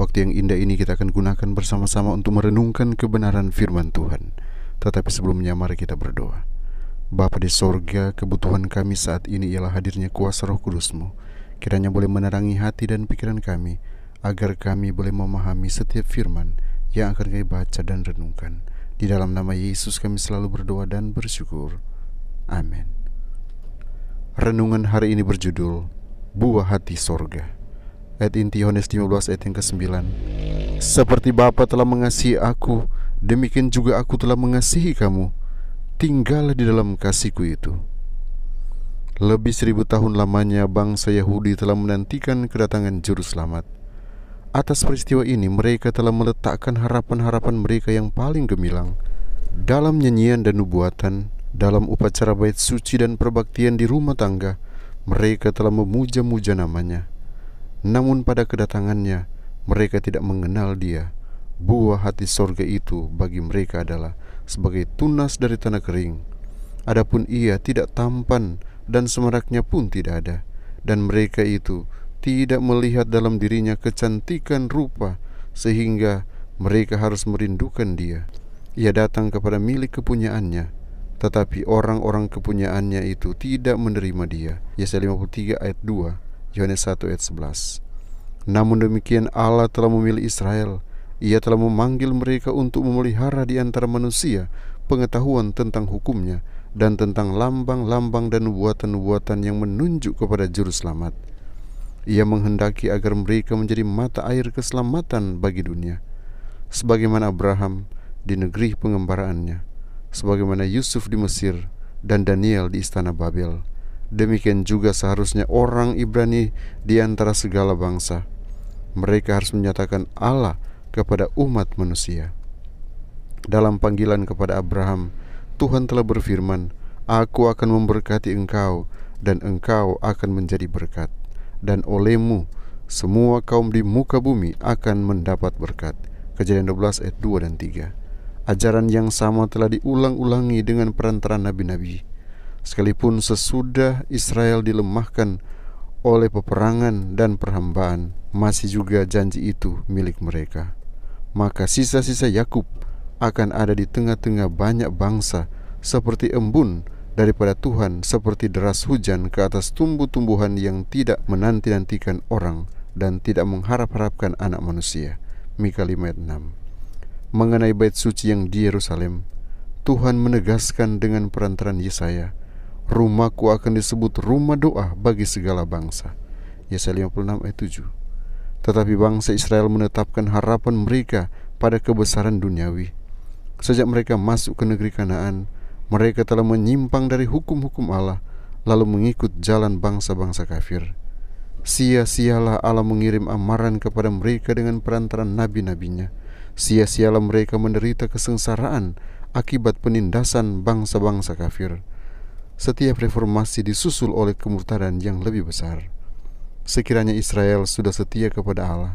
Waktu yang indah ini kita akan gunakan bersama-sama untuk merenungkan kebenaran firman Tuhan. Tetapi sebelumnya mari kita berdoa. Bapa di sorga, kebutuhan kami saat ini ialah hadirnya kuasa roh kudusmu. Kiranya boleh menerangi hati dan pikiran kami, agar kami boleh memahami setiap firman yang akan kami baca dan renungkan. Di dalam nama Yesus kami selalu berdoa dan bersyukur. Amin. Renungan hari ini berjudul Buah Hati Sorga ayat inti Yohanes 15 ayat yang ke-9. Seperti Bapa telah mengasihi aku, demikian juga aku telah mengasihi kamu. Tinggallah di dalam kasihku itu. Lebih seribu tahun lamanya bangsa Yahudi telah menantikan kedatangan Juru Selamat. Atas peristiwa ini mereka telah meletakkan harapan-harapan mereka yang paling gemilang dalam nyanyian dan nubuatan, dalam upacara bait suci dan perbaktian di rumah tangga. Mereka telah memuja-muja namanya. Namun pada kedatangannya mereka tidak mengenal dia Buah hati sorga itu bagi mereka adalah sebagai tunas dari tanah kering Adapun ia tidak tampan dan semaraknya pun tidak ada Dan mereka itu tidak melihat dalam dirinya kecantikan rupa Sehingga mereka harus merindukan dia Ia datang kepada milik kepunyaannya tetapi orang-orang kepunyaannya itu tidak menerima dia. Yesaya 53 ayat 2 Yohanes 1 ayat 11 Namun demikian Allah telah memilih Israel Ia telah memanggil mereka untuk memelihara di antara manusia Pengetahuan tentang hukumnya Dan tentang lambang-lambang dan buatan-buatan yang menunjuk kepada juru selamat Ia menghendaki agar mereka menjadi mata air keselamatan bagi dunia Sebagaimana Abraham di negeri pengembaraannya Sebagaimana Yusuf di Mesir dan Daniel di istana Babel Demikian juga seharusnya orang Ibrani di antara segala bangsa. Mereka harus menyatakan Allah kepada umat manusia. Dalam panggilan kepada Abraham, Tuhan telah berfirman, "Aku akan memberkati engkau dan engkau akan menjadi berkat, dan olehmu semua kaum di muka bumi akan mendapat berkat." Kejadian 12 ayat 2 dan 3. Ajaran yang sama telah diulang-ulangi dengan perantara nabi-nabi sekalipun sesudah Israel dilemahkan oleh peperangan dan perhambaan, masih juga janji itu milik mereka. Maka sisa-sisa Yakub akan ada di tengah-tengah banyak bangsa seperti embun daripada Tuhan seperti deras hujan ke atas tumbuh-tumbuhan yang tidak menanti-nantikan orang dan tidak mengharap-harapkan anak manusia. Mika 5 6 Mengenai bait suci yang di Yerusalem, Tuhan menegaskan dengan perantaran Yesaya rumahku akan disebut rumah doa bagi segala bangsa. Yesaya 56 ayat 7. Tetapi bangsa Israel menetapkan harapan mereka pada kebesaran duniawi. Sejak mereka masuk ke negeri Kanaan, mereka telah menyimpang dari hukum-hukum Allah lalu mengikut jalan bangsa-bangsa kafir. Sia-sialah Allah mengirim amaran kepada mereka dengan perantaran nabi-nabinya. Sia-sialah mereka menderita kesengsaraan akibat penindasan bangsa-bangsa kafir setiap reformasi disusul oleh kemurtadan yang lebih besar. Sekiranya Israel sudah setia kepada Allah,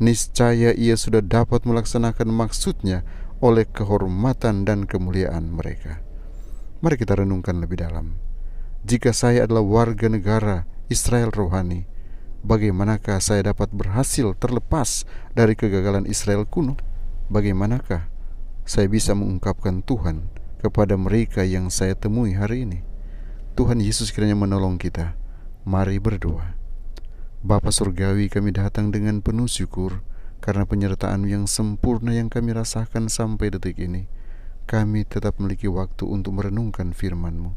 niscaya ia sudah dapat melaksanakan maksudnya oleh kehormatan dan kemuliaan mereka. Mari kita renungkan lebih dalam. Jika saya adalah warga negara Israel rohani, bagaimanakah saya dapat berhasil terlepas dari kegagalan Israel kuno? Bagaimanakah saya bisa mengungkapkan Tuhan kepada mereka yang saya temui hari ini? Tuhan Yesus kiranya menolong kita. Mari berdoa. Bapa Surgawi kami datang dengan penuh syukur karena penyertaan yang sempurna yang kami rasakan sampai detik ini. Kami tetap memiliki waktu untuk merenungkan firman-Mu.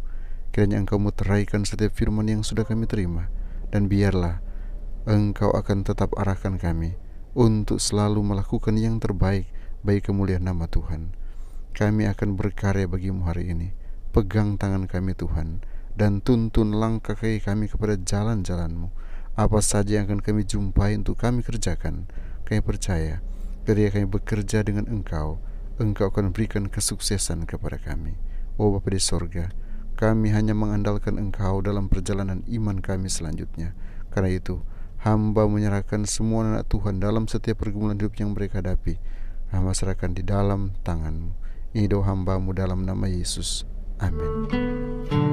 Kiranya Engkau meteraikan setiap firman yang sudah kami terima dan biarlah Engkau akan tetap arahkan kami untuk selalu melakukan yang terbaik bagi kemuliaan nama Tuhan. Kami akan berkarya bagimu hari ini. Pegang tangan kami Tuhan dan tuntun langkah kaki kami kepada jalan-jalanmu. Apa saja yang akan kami jumpai untuk kami kerjakan, kami percaya ketika kami bekerja dengan Engkau, Engkau akan berikan kesuksesan kepada kami. Oh Bapa di sorga, kami hanya mengandalkan Engkau dalam perjalanan iman kami selanjutnya. Karena itu, hamba menyerahkan semua anak Tuhan dalam setiap pergumulan hidup yang mereka hadapi. Hamba serahkan di dalam tanganmu. Ini doa hambamu dalam nama Yesus. Amin.